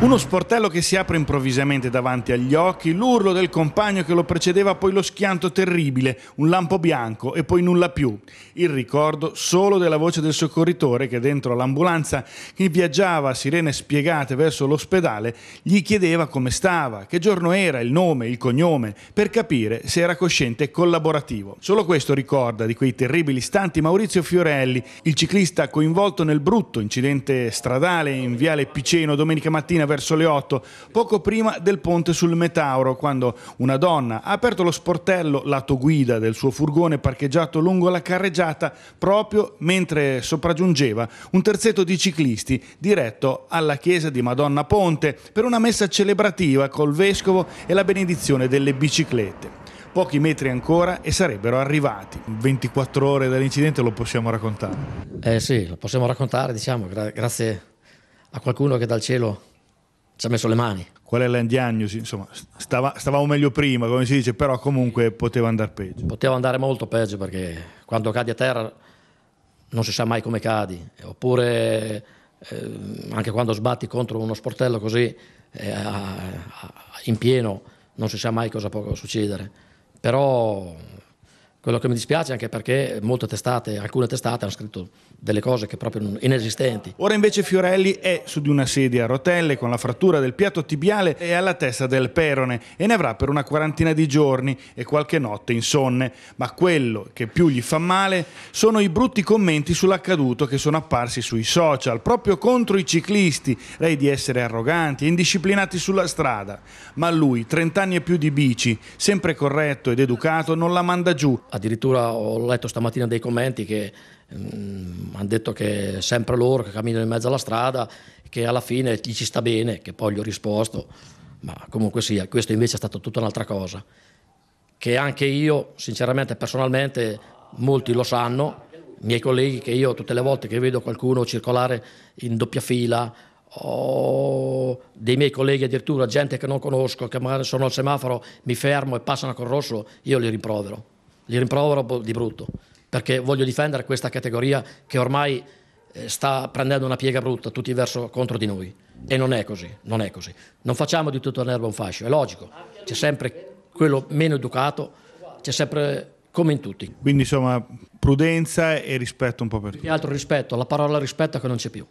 Uno sportello che si apre improvvisamente davanti agli occhi, l'urlo del compagno che lo precedeva, poi lo schianto terribile, un lampo bianco e poi nulla più. Il ricordo solo della voce del soccorritore che dentro l'ambulanza che viaggiava a sirene spiegate verso l'ospedale gli chiedeva come stava, che giorno era, il nome, il cognome, per capire se era cosciente e collaborativo. Solo questo ricorda di quei terribili istanti Maurizio Fiorelli, il ciclista coinvolto nel brutto incidente stradale in Viale Piceno domenica mattina verso le 8, poco prima del ponte sul Metauro, quando una donna ha aperto lo sportello lato guida del suo furgone parcheggiato lungo la carreggiata proprio mentre sopraggiungeva un terzetto di ciclisti diretto alla chiesa di Madonna Ponte per una messa celebrativa col vescovo e la benedizione delle biciclette pochi metri ancora e sarebbero arrivati. 24 ore dall'incidente lo possiamo raccontare. Eh sì, lo possiamo raccontare, diciamo, gra- grazie a qualcuno che dal cielo ci ha messo le mani. Qual è la diagnosi? Insomma, stava, stavamo meglio prima, come si dice, però comunque poteva andare peggio. Poteva andare molto peggio perché quando cadi a terra non si sa mai come cadi, oppure eh, anche quando sbatti contro uno sportello così eh, in pieno non si sa mai cosa può succedere. Però quello che mi dispiace anche perché molte testate, alcune testate hanno scritto delle cose che proprio non, inesistenti. Ora invece Fiorelli è su di una sedia a rotelle con la frattura del piatto tibiale e alla testa del perone e ne avrà per una quarantina di giorni e qualche notte insonne. Ma quello che più gli fa male sono i brutti commenti sull'accaduto che sono apparsi sui social, proprio contro i ciclisti, lei di essere arroganti e indisciplinati sulla strada. Ma lui, 30 anni e più di bici, sempre corretto ed educato, non la manda giù addirittura ho letto stamattina dei commenti che mh, mm, hanno detto che è sempre loro che camminano in mezzo alla strada, che alla fine gli ci sta bene, che poi gli ho risposto, ma comunque sia, questo invece è stato tutta un'altra cosa, che anche io, sinceramente, personalmente, molti lo sanno, i miei colleghi, che io tutte le volte che vedo qualcuno circolare in doppia fila, o dei miei colleghi addirittura, gente che non conosco, che magari sono al semaforo, mi fermo e passano col rosso, io li rimprovero li rimprovero di brutto, perché voglio difendere questa categoria che ormai eh, sta prendendo una piega brutta tutti verso contro di noi e non è così, non è così. Non facciamo di tutto l'erba un fascio, è logico. C'è sempre quello meno educato, c'è sempre come in tutti. Quindi insomma prudenza e rispetto un po' per tutti. Più altro rispetto, la parola rispetto che non c'è più.